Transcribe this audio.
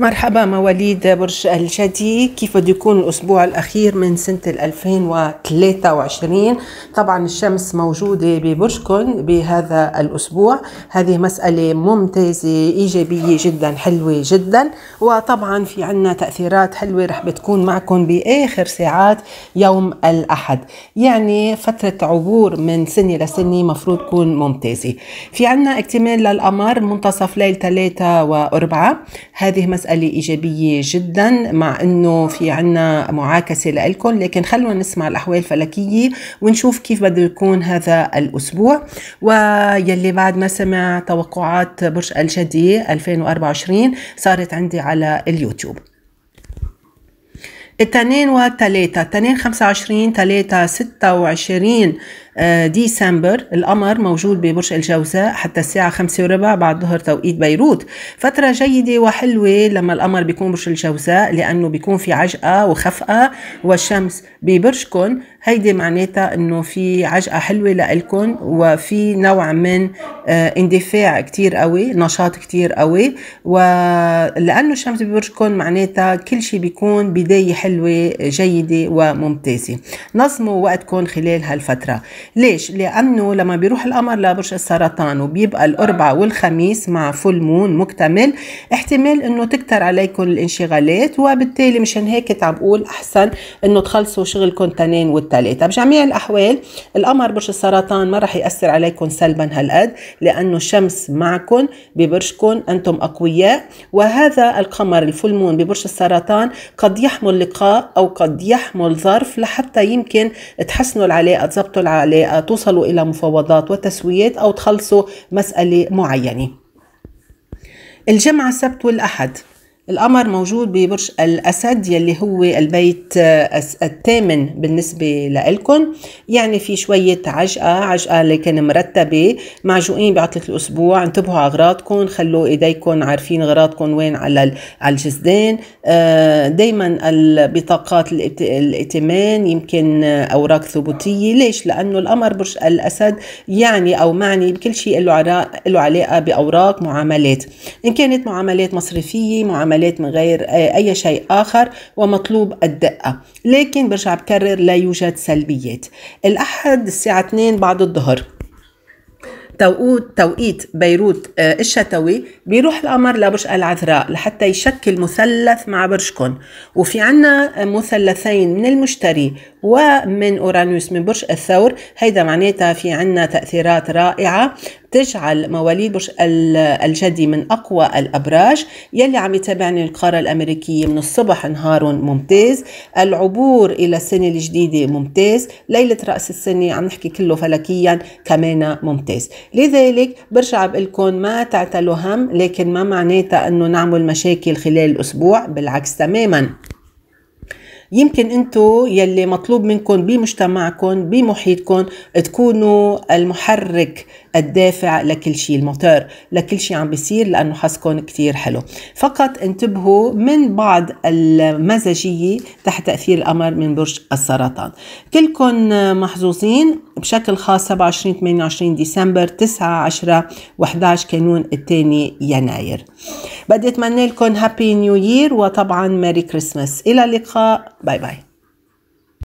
مرحبا مواليد برج الجدي كيف بده يكون الأسبوع الأخير من سنة 2023 طبعا الشمس موجودة ببرجكم بهذا الأسبوع هذه مسألة ممتازة إيجابية جدا حلوة جدا وطبعا في عنا تأثيرات حلوة رح بتكون معكم بآخر ساعات يوم الأحد يعني فترة عبور من سنة لسنة مفروض تكون ممتازة في عنا اكتمال للقمر منتصف ليل 3 و4 هذه مسألة مسألة إيجابية جدا مع أنه في عنا معاكسة لإلكم لكن خلونا نسمع الأحوال الفلكية ونشوف كيف بده يكون هذا الأسبوع ويلي بعد ما سمع توقعات برج الجدي 2024 صارت عندي على اليوتيوب التنين وثلاثة التنين خمسة ثلاثة 26 ستة وعشرين آه، ديسمبر القمر موجود ببرج الجوزاء حتى الساعة خمسة وربع بعد ظهر توقيت بيروت فترة جيدة وحلوة لما القمر بيكون برج الجوزاء لأنه بيكون في عجقة وخفقة والشمس ببرجكم هيدي معناتها أنه في عجقة حلوة لإلكم وفي نوع من آه، اندفاع كتير قوي نشاط كتير قوي ولأنه الشمس ببرجكم معناتها كل شيء بيكون بداية حلوة جيدة وممتازة نظموا وقتكم خلال هالفترة ليش لانه لما بيروح القمر لبرج السرطان وبيبقى الاربعاء والخميس مع فول مون مكتمل احتمال انه تكتر عليكم الانشغالات وبالتالي مشان هيك عم بقول احسن انه تخلصوا شغلكم التنين والتلاته بجميع الاحوال القمر برج السرطان ما راح ياثر عليكم سلبا هالقد لانه الشمس معكم ببرجكم انتم اقوياء وهذا القمر الفول مون ببرج السرطان قد يحمل لقاء او قد يحمل ظرف لحتى يمكن تحسنوا العلاقه تظبطوا العلاقه مسألة توصلوا إلى مفاوضات وتسويات أو تخلصوا مسألة معينة الجمعة السبت والأحد القمر موجود ببرج الأسد يلي هو البيت آه، الثامن بالنسبة لإلكن يعني في شوية عجقة عجقة لكن مرتبة معجوقين بعطلة الأسبوع انتبهوا على أغراضكم خلوا إيديكم عارفين أغراضكم وين على على الجسدين آه، دايما البطاقات الائتمان يمكن آه، أوراق ثبوتية ليش؟ لأنه القمر برج الأسد يعني أو معني بكل شيء له علاقة بأوراق معاملات إن كانت معاملات مصرفية معاملات العمليات من غير أي شيء آخر ومطلوب الدقة لكن برجع بكرر لا يوجد سلبيات الأحد الساعة 2 بعد الظهر توقيت بيروت آه، الشتوي بيروح الأمر لبرج العذراء لحتى يشكل مثلث مع برجكم وفي عنا مثلثين من المشتري ومن اورانوس من برج الثور هيدا معناتها في عنا تاثيرات رائعه تجعل مواليد برج الجدي من أقوى الأبراج يلي عم يتابعني القارة الأمريكية من الصبح نهار ممتاز العبور إلى السنة الجديدة ممتاز ليلة رأس السنة عم نحكي كله فلكيا كمان ممتاز لذلك برجع بقول لكم ما تعتلوا هم لكن ما معناتها أنه نعمل مشاكل خلال الأسبوع بالعكس تماما يمكن انتو يلي مطلوب منكم بمجتمعكم بمحيطكم تكونوا المحرك الدافع لكل شيء الموتور لكل شيء عم بيصير لانه حظكم كتير حلو فقط انتبهوا من بعض المزاجيه تحت تاثير القمر من برج السرطان كلكم محظوظين بشكل خاص 27 28 ديسمبر 9 10 11 كانون الثاني يناير بدي اتمنى لكم هابي نيو يير وطبعا ميري كريسمس الى اللقاء باي باي